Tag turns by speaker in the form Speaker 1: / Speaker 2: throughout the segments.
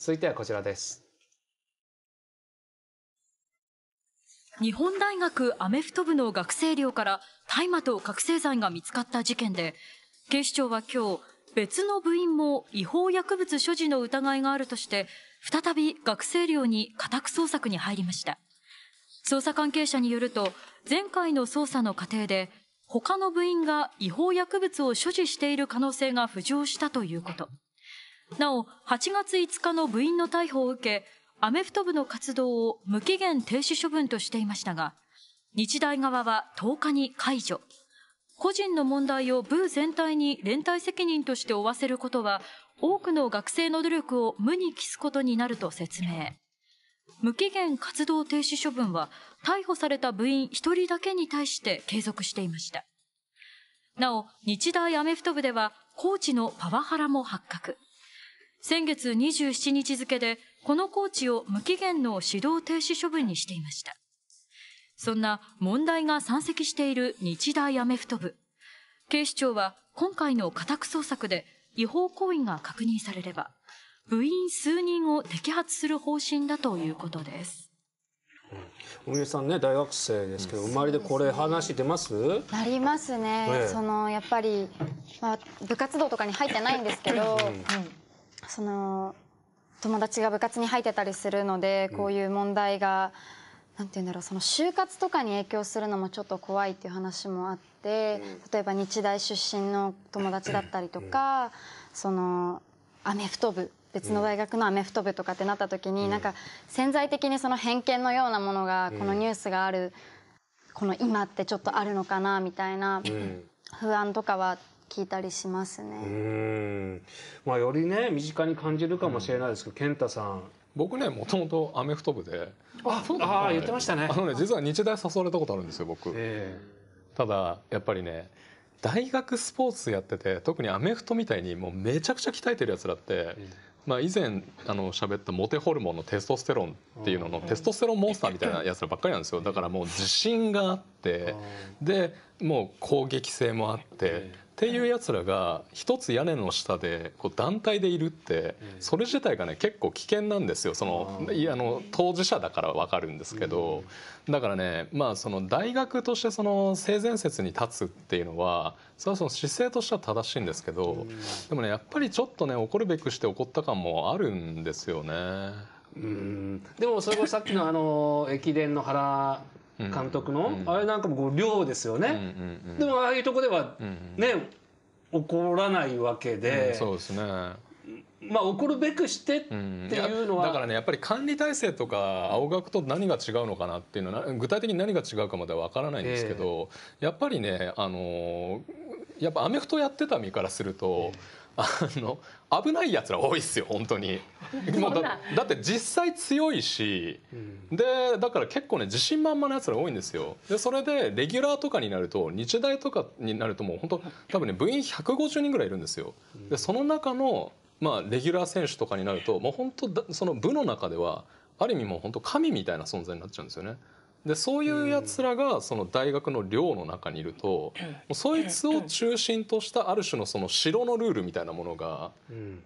Speaker 1: 続いてはこちらです。
Speaker 2: 日本大学アメフト部の学生寮から大麻と覚醒剤が見つかった事件で、警視庁は今日、別の部員も違法薬物所持の疑いがあるとして、再び学生寮に家宅捜索に入りました。捜査関係者によると、前回の捜査の過程で、他の部員が違法薬物を所持している可能性が浮上したということ。なお、8月5日の部員の逮捕を受け、アメフト部の活動を無期限停止処分としていましたが、日大側は10日に解除。個人の問題を部全体に連帯責任として負わせることは、多くの学生の努力を無に帰すことになると説明。無期限活動停止処分は、逮捕された部員1人だけに対して継続していました。なお、日大アメフト部では、コーチのパワハラも発覚。先月27日付でこのコーチを無期限の指導停止処分にしていました。そんな問題が山積している日大アメフト部。警視庁は今回の家宅捜索で違法行為が確認されれば、部員数人を摘発する方針だということです。
Speaker 1: 小宮さんね大学生ですけど、周りでこれ話出ます、
Speaker 2: なりますね、ねそのやっぱり、まあ、部活動とかに入ってないんですけど、うん友達が部活に入ってたりするのでこういう問題がてうんだろう就活とかに影響するのもちょっと怖いっていう話もあって例えば日大出身の友達だったりとかアメフト部別の大学のアメフト部とかってなった時にか潜在的に偏見のようなものがこのニュースがあるこの今ってちょっとあるのかなみたいな不安とかは。
Speaker 1: まあよりね身近に感じるかもしれないですけど健太さん。
Speaker 3: 僕ねもともとアメフト部であそうあ言ってましたねあのね実は日大誘われたことあるんですよ僕、ただやっぱりね大学スポーツやってて特にアメフトみたいにもうめちゃくちゃ鍛えてるやつらって、まあ、以前あの喋ったモテホルモンのテストステロンっていうののテストステロンモンスターみたいなやつらばっかりなんですよだからもう自信があってでもう攻撃性もあってっていうやつらが一つ屋根の下でこう団体でいるってそれ自体がね結構危険なんですよそののいや当事者だから分かるんですけどだからねまあその大学としてその性善説に立つっていうのはそれはその姿勢としては正しいんですけどでもねやっぱりちょっとね怒るべくして怒った感もあるんですよね。うん
Speaker 1: でもそれこそさっきのあの駅伝の原監督の、あれなんかもこう量ですよね、でもああ
Speaker 3: いうとこではね、怒らないわけで、そうですねまあ、怒るべくしてっていうのは、うん、だからねやっぱり管理体制とか青学と何が違うのかなっていうのは具体的に何が違うかまでは分からないんですけど、えー、やっぱりねあのやっぱアメフトやってた身からすると。えーあの危ないやつら多いっすよ本当に もうだだって実際強いしでだから結構ね自信満々なやつら多いんですよでそれでレギュラーとかになると日大とかになるともう本当多分ね部員150人ぐらいいるんですよでその中のまあレギュラー選手とかになるともう本当その部の中ではある意味もう本当神みたいな存在になっちゃうんですよねでそういうやつらがその大学の寮の中にいるとそいつを中心としたある種のその城のルールみたいなものが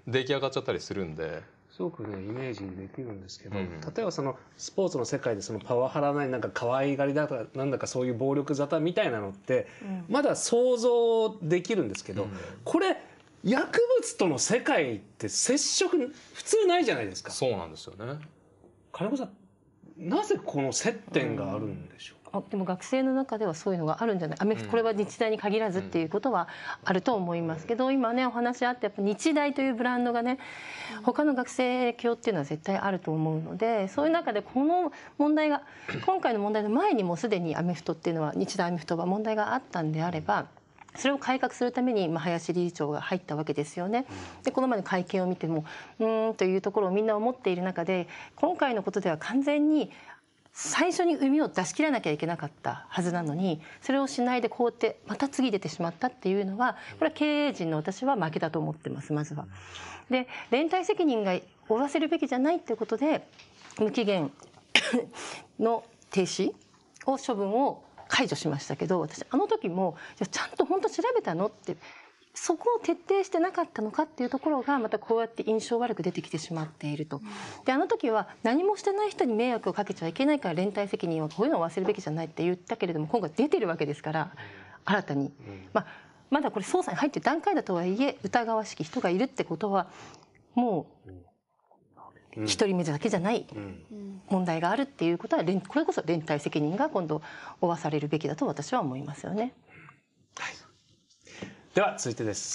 Speaker 3: 出来上がっちゃったりするんで。すごくね、イメージにできるんですけど、うん、
Speaker 1: 例えばそのスポーツの世界でそのパワハラないなんか可愛がりだとかなんだかそういう暴力沙汰みたいなのって、まだ想像できるんですけど、うん、これ薬物との世界って接触普通ないじゃないですか。そうなんですよね。金子さんなぜこの接点があるんでし
Speaker 4: ょうか、うん、でも学生の中ではそういうのがあるんじゃないアメフトこれは日大に限らずっていうことはあると思いますけど今ねお話あってやっぱ日大というブランドがね他の学生響っていうのは絶対あると思うのでそういう中でこの問題が 今回の問題の前にもすでにアメフトっていうのは日大アメフトは問題があったんであれば。それを改革するために林理事長が入ったわけですよね。でこの前の会見を見てもうんというところをみんな思っている中で今回のことでは完全に最初に膿を出し切らなきゃいけなかったはずなのにそれをしないでこうってまた次出てしまったっていうのはこれは経営陣の私は負けだと思ってますまずは。で連帯責任が負わせるべきじゃないっていうことで無期限の停止を処分を解除しましたけど私あの時もちゃんと本当調べたのってそこを徹底してなかったのかっていうところがまたこうやって印象悪く出てきてしまっていると。であの時は何もしてない人に迷惑をかけちゃいけないから連帯責任はこういうのを忘れるべきじゃないって言ったけれども今回出てるわけですから新たに。まあ、まだこれ捜査に入ってる段階だとはいえ疑わしき人がいるってことはもう1人目だけじゃない問題があるっていうことはこれこそ連帯責任が今度負わされるべきだと私は思いますよね。
Speaker 1: では続いてです。